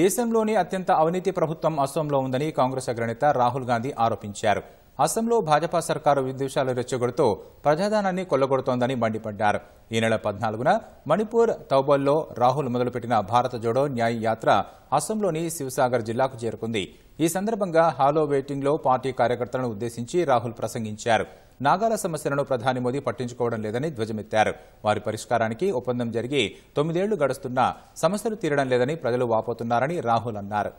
దేశంలోనే అత్యంత అవినీతి ప్రభుత్వం అసోంలో ఉందని కాంగ్రెస్ అగ్రనేత రాహుల్ గాంధీ ఆరోపించారు అస్సాంలో భాజపా సర్కారు విద్వేషాలు రెచ్చగొడుతూ ప్రజాదానాన్ని కొల్లగొడుతోందని మండిపడ్డారు ఈ నెల పద్నాలుగున మణిపూర్ తౌబల్లో రాహుల్ మొదలుపెట్టిన భారత జోడో న్యాయ యాత్ర అస్సాంలోని శివసాగర్ జిల్లాకు చేరుకుంది ఈ సందర్భంగా హాలో వెయిటింగ్లో పార్టీ కార్యకర్తలను ఉద్దేశించి రాహుల్ ప్రసంగించారు నాగాల సమస్యలను ప్రధాని మోదీ పట్టించుకోవడం లేదని ధ్వజమెత్తారు వారి పరిష్కారానికి ఒప్పందం జరిగి తొమ్మిదేళ్లు గడుస్తున్నా సమస్యలు తీరడం లేదని ప్రజలు వాపోతున్నారని రాహుల్ అన్నారు